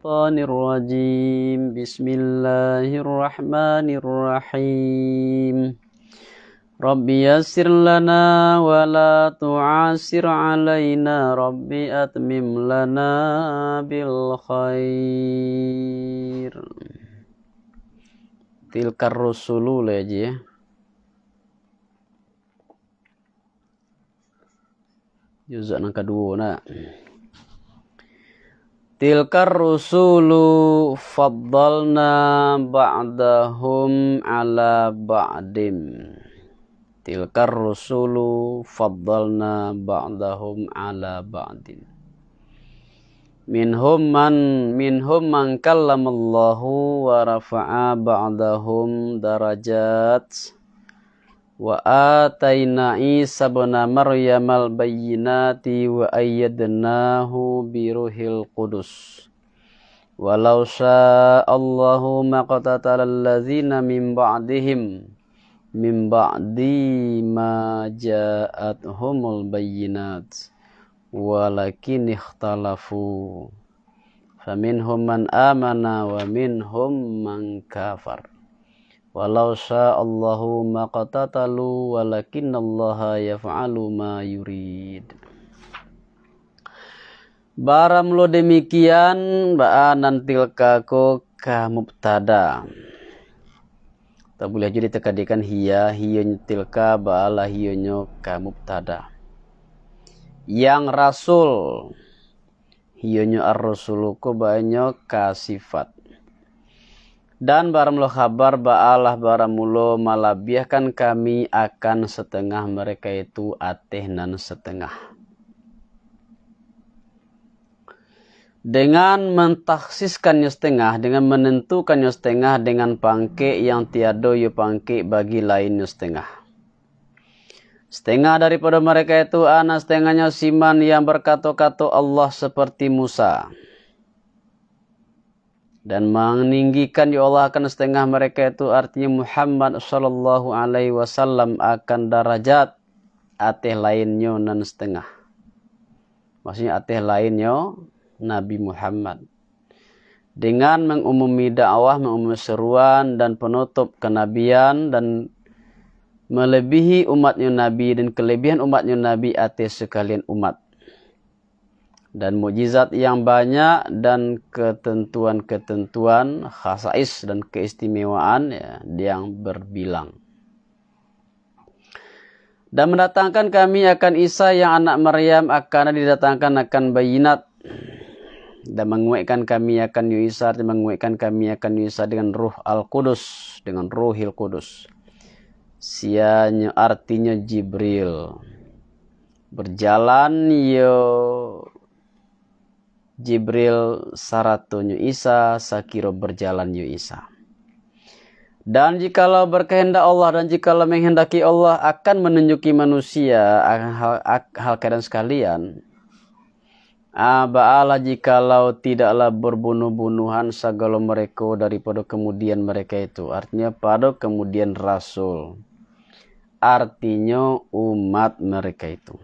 الشيطان الرجيم بسم الله الرحمن الرحيم رب يسر لنا ولا تعسر علينا رب أتمم لنا بالخير تلك الرسل ya juzak nang kedua nak Tilkar rusulu faddalna ba'dahum ala ba'dim. Tilkar rusulu faddalna ba'dahum ala ba'din. Minhum man minhum man kallamallahu wa rafa'a ba'dahum darajat wa atayna Isa ibn Maryam al-bayyinati wa ayyadnahu bi ruhil qudus walau syaa Allahu ma qatatala allazina min ba'dihim min ba'di ma ja'atuhumul bayyinat walakin ikhtalafu faminhum man amana wa minhum man kafar Walau sya'allahu maqatatalu allaha yaf'alu ma yurid. lo demikian baa nantil kaku ka mubtada. Tak boleh jadi tekadikan hiya hiyonyo tilka ba'ala nyo ka mubtada. Yang rasul nyo ar-rasuluku nyo ka sifat dan barulah kabar ba'alah baramulo malabiahkan kami akan setengah mereka itu ateh nan setengah. Dengan mentaksiskannya setengah, dengan menentukannya setengah dengan pangke yang tiado yu pangke bagi lainnya setengah. Setengah daripada mereka itu anak setengahnya siman yang berkata-kata Allah seperti Musa. dan meninggikan ya Allah akan setengah mereka itu artinya Muhammad sallallahu alaihi wasallam akan darajat ateh lainnya nan setengah maksudnya ateh lainnya Nabi Muhammad dengan mengumumi dakwah mengumumi seruan dan penutup kenabian dan melebihi umatnya Nabi dan kelebihan umatnya Nabi ateh sekalian umat dan mujizat yang banyak dan ketentuan-ketentuan khasais dan keistimewaan ya, yang berbilang. Dan mendatangkan kami akan Isa yang anak Maryam akan didatangkan akan bayinat dan menguatkan kami akan Isa dan menguatkan kami akan Isa dengan Ruh Al Kudus dengan Ruhil Kudus. Sianya artinya Jibril berjalan yo Jibril saratunyu Isa, Sakiro berjalan Yu Isa. Dan jikalau berkehendak Allah dan jikalau menghendaki Allah akan menunjuki manusia ah, hal, ah, hal keadaan sekalian. Aba'ala jikalau tidaklah berbunuh-bunuhan segala mereka daripada kemudian mereka itu. Artinya pada kemudian Rasul. Artinya umat mereka itu.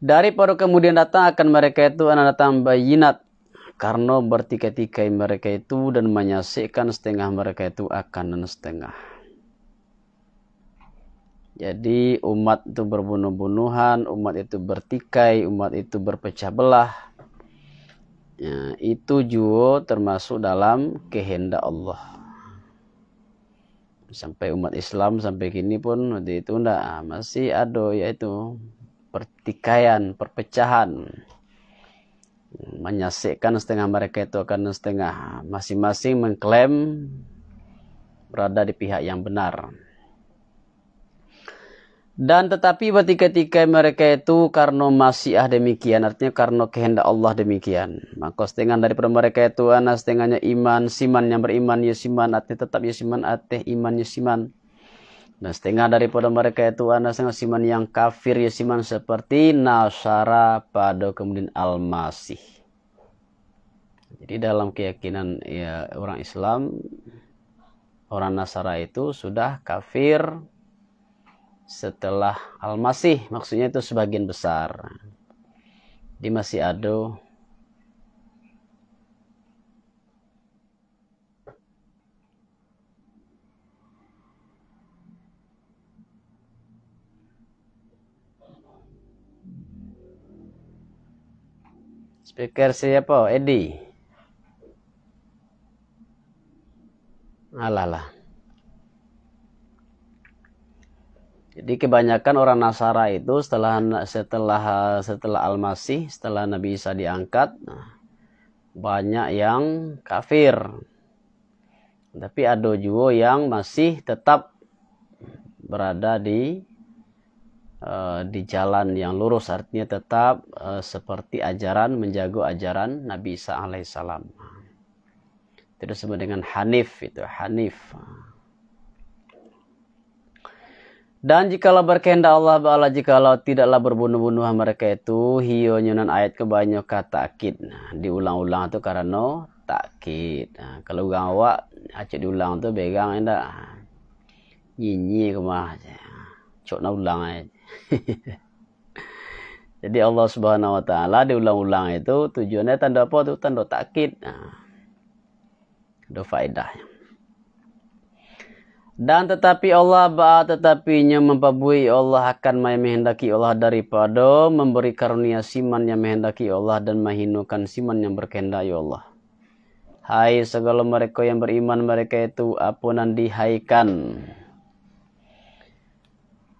Dari baru kemudian datang akan mereka itu anak datang bayinat. Karena bertikai-tikai mereka itu dan menyaksikan setengah mereka itu akan dan setengah. Jadi umat itu berbunuh-bunuhan, umat itu bertikai, umat itu berpecah belah. Ya, itu juga termasuk dalam kehendak Allah. Sampai umat Islam sampai kini pun itu tidak ah, masih ada yaitu pertikaian, perpecahan. Menyaksikan setengah mereka itu akan setengah. Masing-masing mengklaim berada di pihak yang benar. Dan tetapi ketika mereka itu karena ah demikian, artinya karena kehendak Allah demikian. Maka setengah dari mereka itu anak setengahnya iman, siman yang beriman, yesiman, ya artinya tetap yesiman, ya ateh iman, ya Nah setengah daripada mereka itu anak setengah siman yang kafir ya siman seperti Nasara pada kemudian Al-Masih. Jadi dalam keyakinan ya, orang Islam, orang Nasara itu sudah kafir setelah Al-Masih. Maksudnya itu sebagian besar. Di masih ada Speaker siapa? Edi. Alalah. Jadi kebanyakan orang Nasara itu setelah setelah setelah Al-Masih, setelah Nabi Isa diangkat, banyak yang kafir. Tapi ada juga yang masih tetap berada di Eh, di jalan yang lurus artinya tetap eh, seperti ajaran menjaga ajaran Nabi Isa alaihissalam itu disebut dengan hanif itu hanif dan jikalau berkehendak Allah Ba'ala jikalau tidaklah berbunuh bunuh mereka itu hiyo nyunan ayat kebanyakan takkid diulang-ulang itu karena takkid nah, kalau gak awak aja diulang tu begang enda nyinyi kemah cok ulang aja Jadi Allah Subhanahu wa taala diulang-ulang itu tujuannya tanda apa tuh? Tanda takkid. Nah, ada faedah. Dan tetapi Allah ba tetapinya mempabui Allah akan menghendaki Allah daripada memberi karunia siman yang menghendaki Allah dan menghinukan siman yang berkehendak ya Allah. Hai segala mereka yang beriman mereka itu apunan dihaikan.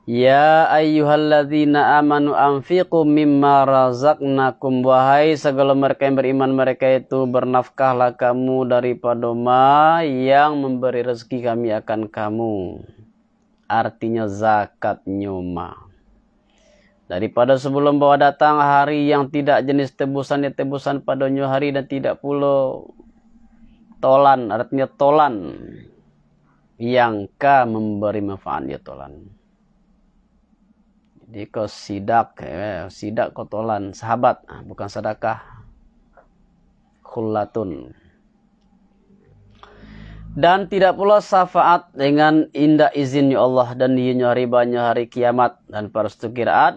Ya ayyuhalladzina amanu anfiqu mimma razaqnakum wahai segala mereka yang beriman mereka itu bernafkahlah kamu daripada ma yang memberi rezeki kami akan kamu artinya zakat nyoma daripada sebelum bawa datang hari yang tidak jenis tebusan ya tebusan pada hari dan tidak pula tolan artinya tolan yang ka memberi manfaat ya tolan di kos sidak eh, sidak kotolan sahabat ah, bukan sedekah kullatun. dan tidak pula syafaat dengan indah izinnya Allah dan dinya ribanya hari kiamat dan para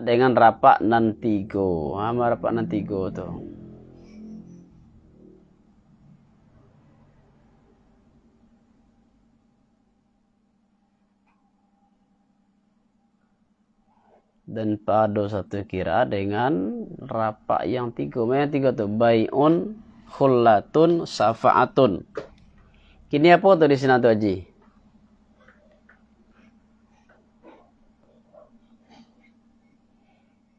dengan rapak nantigo. Ah, rapak nantigo tuh. dan pada satu kira dengan rapak yang tiga mana tiga tu bayun khullatun safaatun kini apa tu di sini tu aji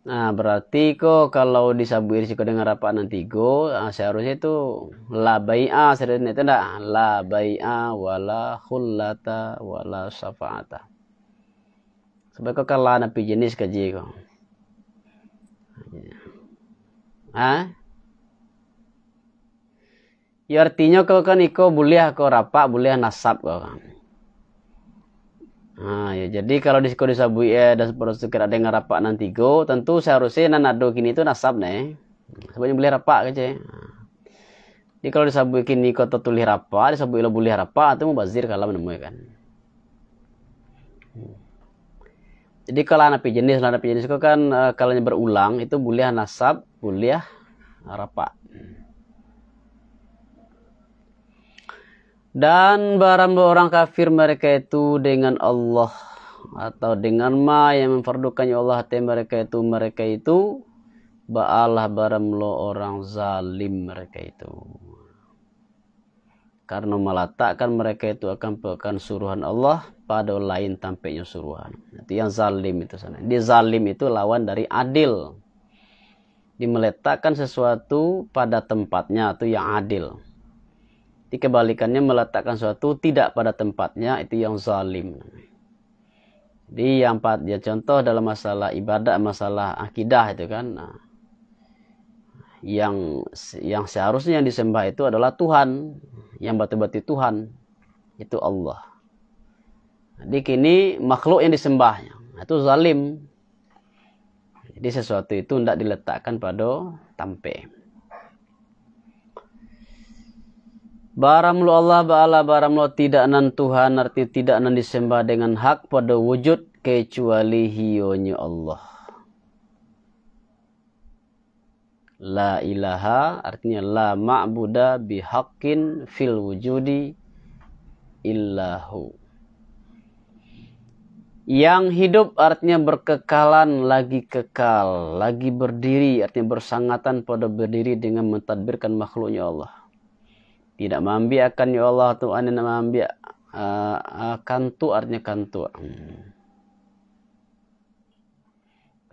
Nah, berarti kok kalau disabui risiko dengan rapat nanti go, nah, seharusnya itu la bai'a, seharusnya itu enggak la bai'a wala khullata wala safaatah Sebab kau kalah nabi jenis kerja kau. Ah? Ya artinya kau kan iko boleh kau rapak, boleh nasab kau kan. ah ya jadi kalau di sekolah sabui eh, dan seterusnya kira dengar rapak nanti go, tentu seharusnya nan ado kini itu nasab nih. Sebabnya boleh rapak aja. Jadi kalau disabui kini kau tertulis rapak, disabui lo boleh rapak itu bazir kalau menemui kan jadi kalau anak jenis anak jenis itu kan uh, eh, kalanya berulang itu buliah nasab buliah rapat. dan barang dua orang kafir mereka itu dengan Allah atau dengan ma yang memperdukannya Allah hati mereka itu mereka itu baalah barang lo orang zalim mereka itu karena meletakkan mereka itu akan pekan suruhan Allah pada lain tampaknya suruhan. Itu yang zalim itu sana. Di zalim itu lawan dari adil. Di meletakkan sesuatu pada tempatnya itu yang adil. Di kebalikannya meletakkan sesuatu tidak pada tempatnya itu yang zalim. Di yang empat ya contoh dalam masalah ibadah, masalah akidah itu kan. Nah, yang yang seharusnya yang disembah itu adalah Tuhan yang batu-batu Tuhan itu Allah jadi kini makhluk yang disembahnya itu zalim jadi sesuatu itu tidak diletakkan pada tampe Baramlu Allah ba'ala baramlu tidak nan Tuhan arti tidak nan disembah dengan hak pada wujud kecuali hionya Allah. la ilaha artinya la ma'buda bihaqqin fil wujudi illahu yang hidup artinya berkekalan lagi kekal, lagi berdiri artinya bersangatan pada berdiri dengan mentadbirkan makhluknya Allah. Tidak mambi akan ya Allah Tuhan yang mambi uh, uh, kantu artinya kantu. Kayak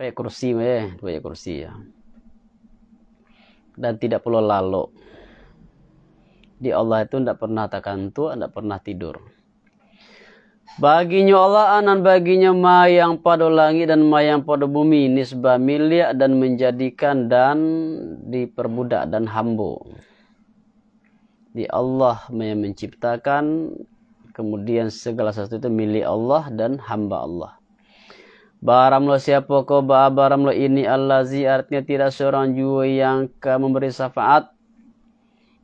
hmm. ya? kursi ya, kayak kursi ya dan tidak perlu lalu di Allah itu tidak pernah takantu tidak pernah tidur Baginya Allah anan baginya ma yang pada langit dan ma yang pada bumi nisbah milia dan menjadikan dan diperbudak dan hambo. Di Allah yang menciptakan kemudian segala sesuatu itu milik Allah dan hamba Allah. Baramlo siapa kau ba baramlo ini allazi artinya tidak seorang jua yang memberi syafaat.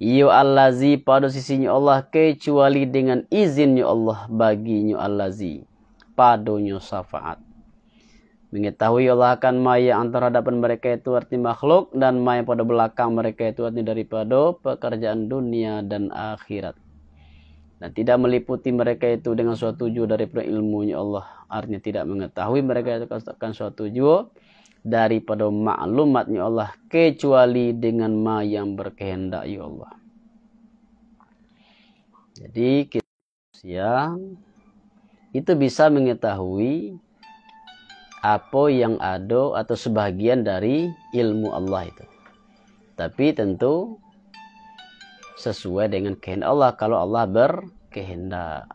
Iyo allazi pada sisinya Allah kecuali dengan izinnya Allah baginya allazi padonya syafaat. Mengetahui Allah akan maya antara hadapan mereka itu arti makhluk dan maya pada belakang mereka itu arti daripada pekerjaan dunia dan akhirat dan tidak meliputi mereka itu dengan suatu jua dari ilmunya Allah artinya tidak mengetahui mereka itu akan suatu jua daripada maklumatnya Allah kecuali dengan ma yang berkehendak ya Allah jadi kita siang itu bisa mengetahui apa yang ada atau sebagian dari ilmu Allah itu tapi tentu sesuai dengan kehendak Allah kalau Allah berkehendak.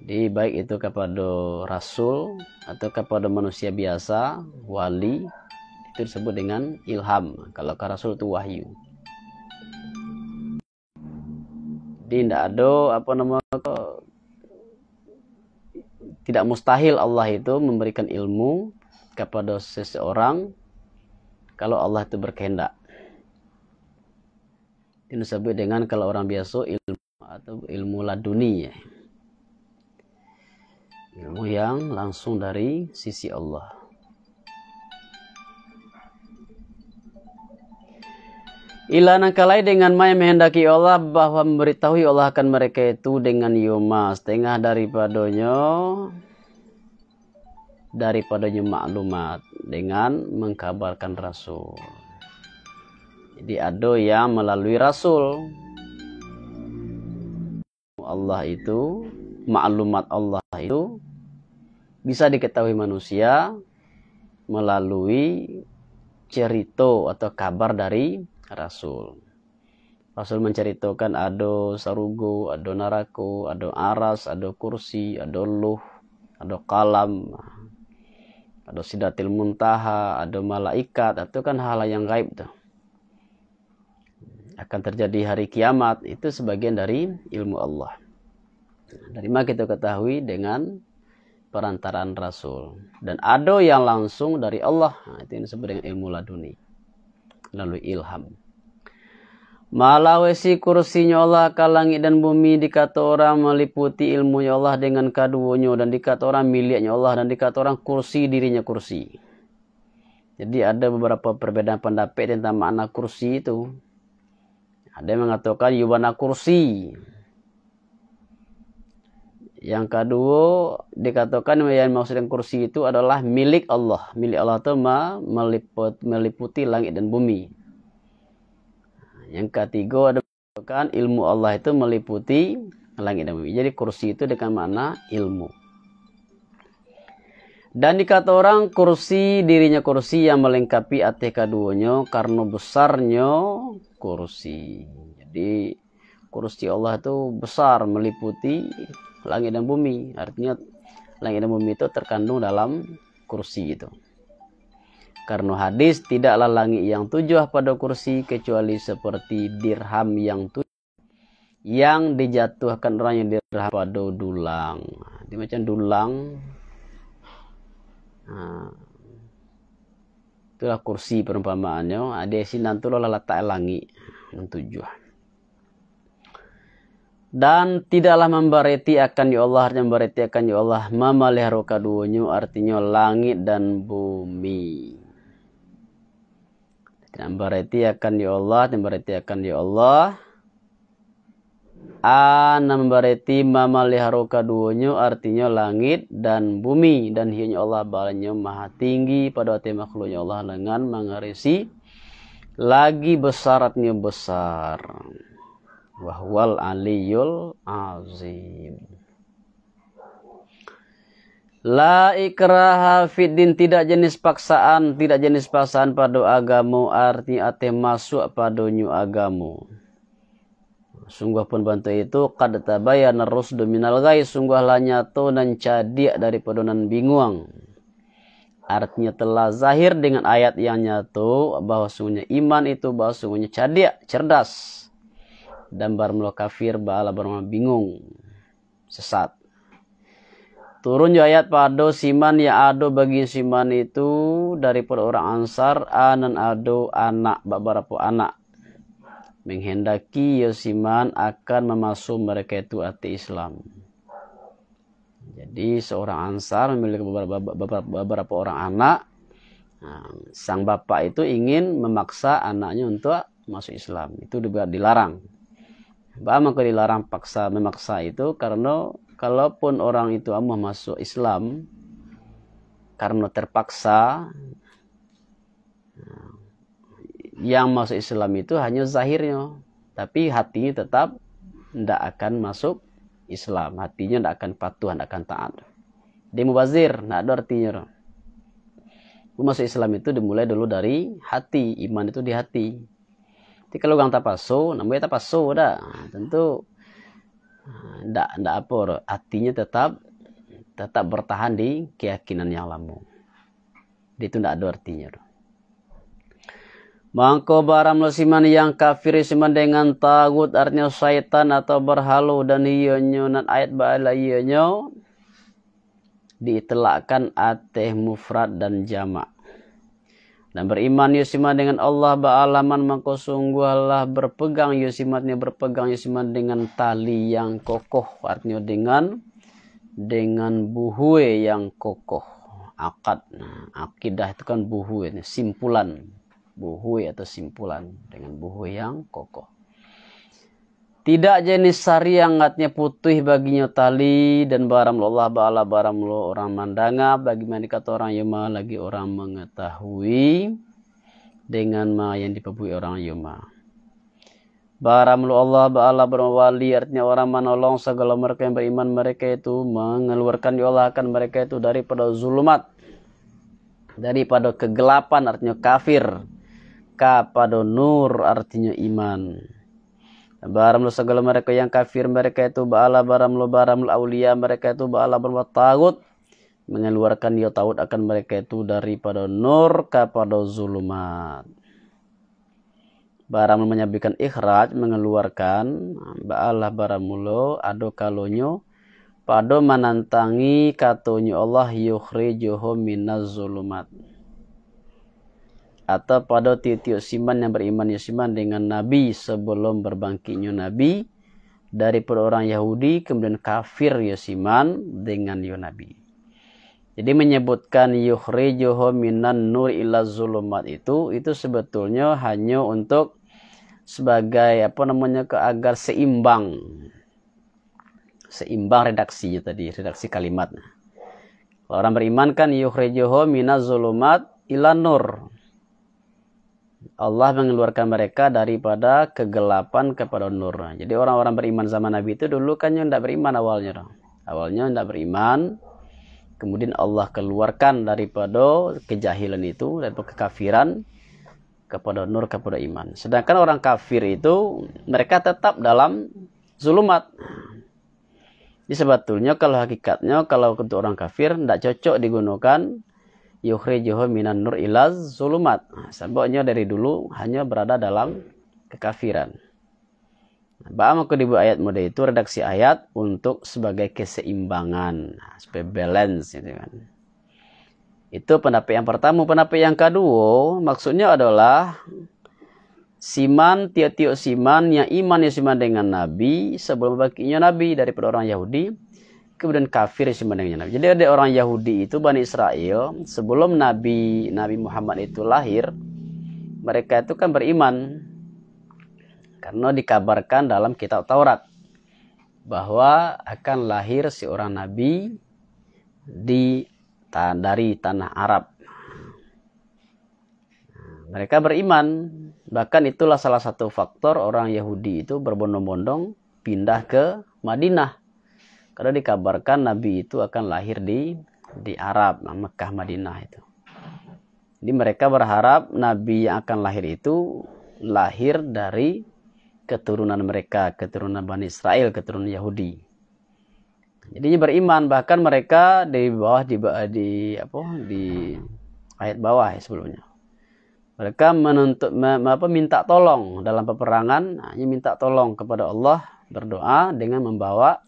Jadi baik itu kepada rasul atau kepada manusia biasa, wali itu disebut dengan ilham. Kalau ke rasul itu wahyu. Jadi tidak ada apa nama tidak mustahil Allah itu memberikan ilmu kepada seseorang kalau Allah itu berkehendak ini disebut dengan kalau orang biasa ilmu atau ilmu laduni ya. ilmu yang langsung dari sisi Allah Ila nakalai dengan maya menghendaki Allah bahwa memberitahui Allah akan mereka itu dengan yuma setengah daripadonya daripadanya maklumat dengan mengkabarkan rasul. Jadi ada yang melalui rasul. Allah itu, maklumat Allah itu bisa diketahui manusia melalui cerita atau kabar dari rasul. Rasul menceritakan ada sarugo, ada narako, ada aras, ada kursi, ada luh, ada kalam ada sidatil muntaha ada malaikat itu kan hal hal yang gaib tuh akan terjadi hari kiamat itu sebagian dari ilmu Allah dari mana kita ketahui dengan perantaraan Rasul dan ada yang langsung dari Allah nah, itu yang disebut ilmu laduni lalu ilham Malawesi kursinya Allah ke langit dan bumi dikata orang meliputi ilmunya Allah dengan kaduonyo dan dikata orang miliknya Allah dan dikata orang kursi dirinya kursi. Jadi ada beberapa perbedaan pendapat tentang makna kursi itu. Ada yang mengatakan yubana kursi. Yang kedua dikatakan yang maksud dengan kursi itu adalah milik Allah. Milik Allah itu meliputi langit dan bumi yang ketiga ada kan ilmu Allah itu meliputi langit dan bumi. Jadi kursi itu dengan mana ilmu. Dan dikata orang kursi dirinya kursi yang melengkapi atih kaduanya karena besarnya kursi. Jadi kursi Allah itu besar meliputi langit dan bumi. Artinya langit dan bumi itu terkandung dalam kursi itu. Karena hadis tidaklah langit yang tujuh pada kursi kecuali seperti dirham yang tujuh yang dijatuhkan orang yang dirham pada dulang. Di macam dulang. Nah, itulah kursi perumpamaannya. Ada sinan lalat letak langit yang tujuh. Dan tidaklah membareti akan ya Allah, artinya membareti akan ya Allah, memelihara keduanya, artinya langit dan bumi berarti akan ya Allah, berarti akan ya Allah. Anambareti mamaliharoka duonyo artinya langit dan bumi dan hianya Allah balanya maha tinggi pada waktu makhluknya Allah lengan mengarisi lagi besaratnya besar wahwal aliyul azim La ikraha fiddin tidak jenis paksaan, tidak jenis paksaan pada agamu arti ate masuk pada nyu agamu. Sungguh pun bantu itu kad tabayana rusdu minal sungguh sungguhlah nyato dan cadiak dari pedonan binguang. Artinya telah zahir dengan ayat yang nyatu bahwa sungguhnya iman itu bahwa sungguhnya cadiak, cerdas. Dan bar barmelo kafir bala bingung, sesat. Turun ya ayat pada siman ya ado bagi siman itu dari orang ansar anan ah, ado anak beberapa anak. Menghendaki ya siman akan memasuk mereka itu ati Islam. Jadi seorang ansar memiliki beberapa, beberapa, beberapa orang anak. Nah, sang bapak itu ingin memaksa anaknya untuk masuk Islam. Itu juga dilarang. Bapak Bahkan dilarang paksa memaksa itu karena kalaupun orang itu amah masuk Islam karena terpaksa yang masuk Islam itu hanya zahirnya tapi hatinya tetap tidak akan masuk Islam hatinya tidak akan patuh tidak akan taat dia mubazir tidak ada artinya masuk Islam itu dimulai dulu dari hati iman itu di hati jadi kalau orang tapaso namanya tak tapaso dah tentu ndak ndak apa artinya tetap tetap bertahan di keyakinan yang lama. itu ndak ada artinya Mangko barang musiman yang kafir siman dengan takut artinya syaitan atau berhalu dan iyonyo nan ayat ba'ala iyonyo diitelakkan ateh mufrad dan jamak dan beriman Yusimat dengan Allah Ba'alaman maka sungguhlah berpegang Yusimatnya berpegang Yusimat dengan tali yang kokoh. Artinya dengan dengan buhue yang kokoh. Akad. Nah, akidah itu kan buhue. Simpulan. Buhue atau simpulan. Dengan buhue yang kokoh. Tidak jenis sari yang ngatnya putih baginya tali dan baram lo Allah bala baram lo orang mandanga bagi kata orang yuma lagi orang mengetahui dengan ma yang dipebui orang yuma. Baram lo Allah bala baram artinya orang menolong segala mereka yang beriman mereka itu mengeluarkan ya Allah akan mereka itu daripada zulumat daripada kegelapan artinya kafir kepada nur artinya iman. Baramlu segala mereka yang kafir mereka itu ba'ala baramlu baramlu aulia mereka itu ba'ala berbuat tagut. Mengeluarkan dia taut akan mereka itu daripada nur kepada zulumat. Baramlu menyabikan ikhraj mengeluarkan ba'ala baramlu ado kalonyo pada menantangi katonyo Allah yukhrijuhu minaz zulumat atau pada titik siman yang beriman Yosiman ya dengan Nabi sebelum berbangkitnya Nabi dari orang Yahudi kemudian kafir Yosiman ya dengan ya Nabi. Jadi menyebutkan yukhrijuhu minan nur ila zulumat itu itu sebetulnya hanya untuk sebagai apa namanya ke agar seimbang seimbang redaksinya tadi redaksi kalimatnya. orang beriman kan yukhrijuhu minaz zulumat ila nur Allah mengeluarkan mereka daripada kegelapan kepada nur. Jadi orang-orang beriman zaman Nabi itu dulu kan yang tidak beriman awalnya. Awalnya tidak beriman. Kemudian Allah keluarkan daripada kejahilan itu, daripada kekafiran kepada nur, kepada iman. Sedangkan orang kafir itu mereka tetap dalam zulumat. Jadi sebetulnya kalau hakikatnya kalau untuk orang kafir tidak cocok digunakan yukhrijuhu minan nur ilaz zulumat. Nah, Sebabnya dari dulu hanya berada dalam kekafiran. Ba'am aku di ayat mode itu redaksi ayat untuk sebagai keseimbangan, nah, supaya balance gitu kan. Itu pendapat yang pertama, pendapat yang kedua maksudnya adalah siman tiap tiok siman yang iman yang siman dengan nabi sebelum baginya nabi daripada orang Yahudi kemudian kafir sebenarnya. Jadi ada orang Yahudi itu Bani Israel sebelum Nabi Nabi Muhammad itu lahir mereka itu kan beriman karena dikabarkan dalam kitab Taurat bahwa akan lahir seorang nabi di dari tanah Arab. Nah, mereka beriman, bahkan itulah salah satu faktor orang Yahudi itu berbondong-bondong pindah ke Madinah karena dikabarkan Nabi itu akan lahir di di Arab, nah, Mekah, Madinah itu. Jadi mereka berharap Nabi yang akan lahir itu lahir dari keturunan mereka, keturunan Bani Israel, keturunan Yahudi. Jadi beriman bahkan mereka di bawah di, di apa di ayat bawah ya sebelumnya. Mereka menuntut apa, minta tolong dalam peperangan, hanya nah, minta tolong kepada Allah berdoa dengan membawa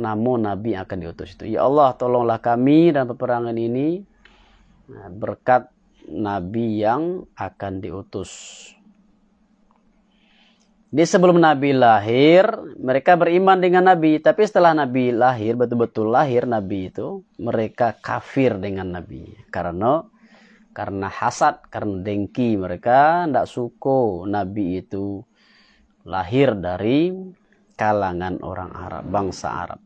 namun Nabi akan diutus itu. Ya Allah tolonglah kami dan peperangan ini nah, berkat Nabi yang akan diutus. Di sebelum Nabi lahir, mereka beriman dengan Nabi. Tapi setelah Nabi lahir, betul-betul lahir Nabi itu, mereka kafir dengan Nabi. Karena karena hasad, karena dengki mereka tidak suko Nabi itu lahir dari kalangan orang Arab, bangsa Arab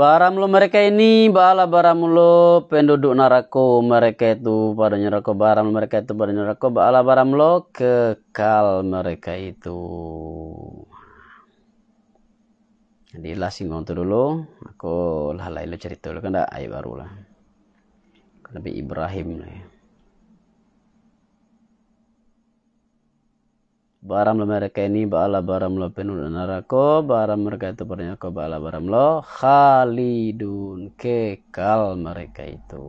lo mereka ini bala lo, penduduk narako mereka itu pada neraka Baram mereka itu pada neraka bala lo kekal mereka itu. Jadi lah singgung tu dulu. Aku lah lain cerita dulu kan dah ayo barulah. Lebih kan Ibrahim lah ya. Baram lo mereka ini ba'ala baram lo dengan narako baram mereka itu bernyako ba'ala baram lo khalidun kekal mereka itu.